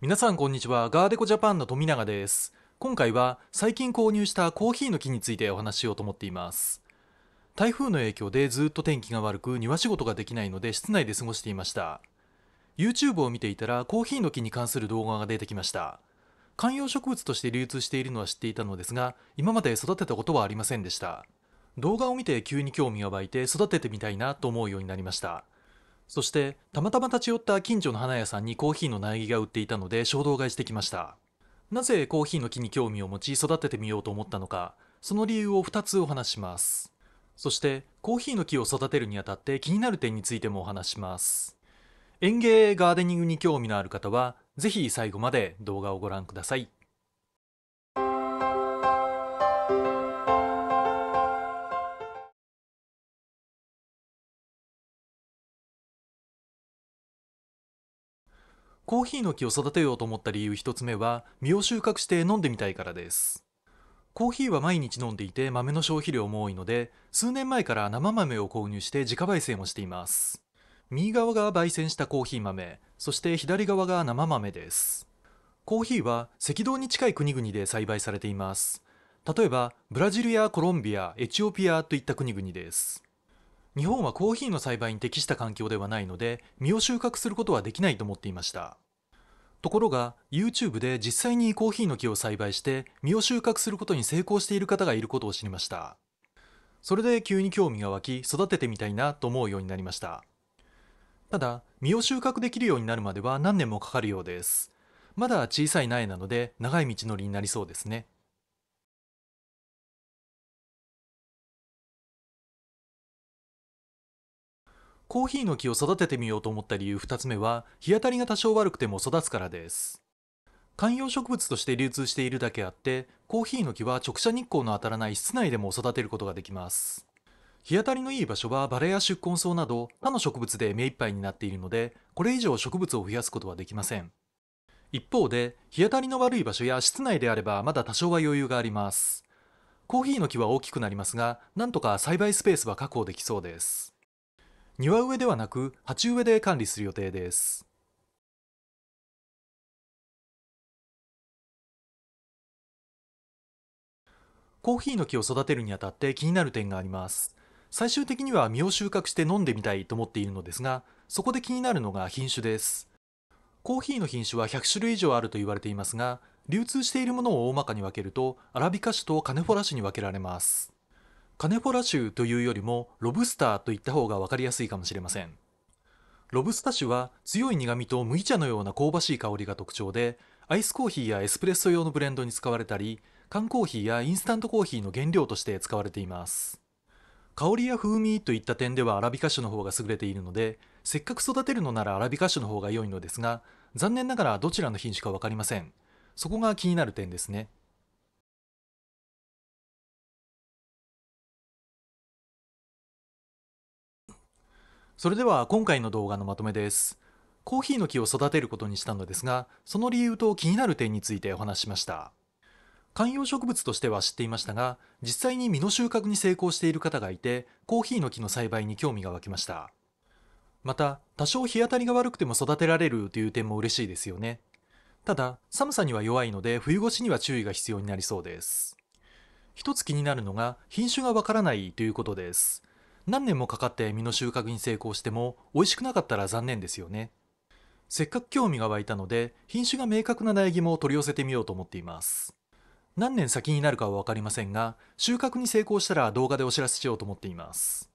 皆さんこんにちはガーデコジャパンの富永です今回は最近購入したコーヒーの木についてお話しようと思っています台風の影響でずっと天気が悪く庭仕事ができないので室内で過ごしていました YouTube を見ていたらコーヒーの木に関する動画が出てきました観葉植物として流通しているのは知っていたのですが今まで育てたことはありませんでした動画を見て急に興味が湧いて育ててみたいなと思うようになりましたそしてたまたま立ち寄った近所の花屋さんにコーヒーの苗木が売っていたので衝動買いしてきましたなぜコーヒーの木に興味を持ち育ててみようと思ったのかその理由を2つお話しますそしてコーヒーの木を育てるにあたって気になる点についてもお話します園芸ガーデニングに興味のある方は是非最後まで動画をご覧くださいコーヒーの木を育てようと思った理由1つ目は実を収穫して飲んでみたいからですコーヒーは毎日飲んでいて豆の消費量も多いので数年前から生豆を購入して自家焙煎をしています右側が焙煎したコーヒー豆そして左側が生豆ですコーヒーは赤道に近い国々で栽培されています例えばブラジルやコロンビアエチオピアといった国々です日本はコーヒーの栽培に適した環境ではないので実を収穫することはできないと思っていましたところが YouTube で実際にコーヒーの木を栽培して実を収穫することに成功している方がいることを知りましたそれで急に興味が湧き育ててみたいなと思うようになりましたただ実を収穫できるようになるまでは何年もかかるようですまだ小さい苗なので長い道のりになりそうですねコーヒーの木を育ててみようと思った理由2つ目は日当たりが多少悪くても育つからです観葉植物として流通しているだけあってコーヒーの木は直射日光の当たらない室内でも育てることができます日当たりのいい場所はバラや宿根草など他の植物で目いっぱいになっているのでこれ以上植物を増やすことはできません一方で日当たりの悪い場所や室内であればまだ多少は余裕がありますコーヒーの木は大きくなりますがなんとか栽培スペースは確保できそうです庭植えではなく鉢植えで管理する予定です。コーヒーの木を育てるにあたって気になる点があります。最終的には実を収穫して飲んでみたいと思っているのですが、そこで気になるのが品種です。コーヒーの品種は100種類以上あると言われていますが、流通しているものを大まかに分けると、アラビカ種とカネフォラ種に分けられます。カネフォラ州というよりもロブスターといった方が分かりやすいかもしれませんロブスタ種は強い苦味と麦茶のような香ばしい香りが特徴でアイスコーヒーやエスプレッソ用のブレンドに使われたり缶コーヒーやインスタントコーヒーの原料として使われています香りや風味といった点ではアラビカ種の方が優れているのでせっかく育てるのならアラビカ種の方が良いのですが残念ながらどちらの品種か分かりませんそこが気になる点ですねそれでは今回の動画のまとめです。コーヒーの木を育てることにしたのですが、その理由と気になる点についてお話しました。観葉植物としては知っていましたが、実際に実の収穫に成功している方がいて、コーヒーの木の栽培に興味が湧きました。また、多少日当たりが悪くても育てられるという点も嬉しいですよね。ただ、寒さには弱いので、冬越しには注意が必要になりそうです。一つ気になるのが、品種がわからないということです。何年もかかって実の収穫に成功しても美味しくなかったら残念ですよねせっかく興味が湧いたので品種が明確な苗木も取り寄せてみようと思っています何年先になるかは分かりませんが収穫に成功したら動画でお知らせしようと思っています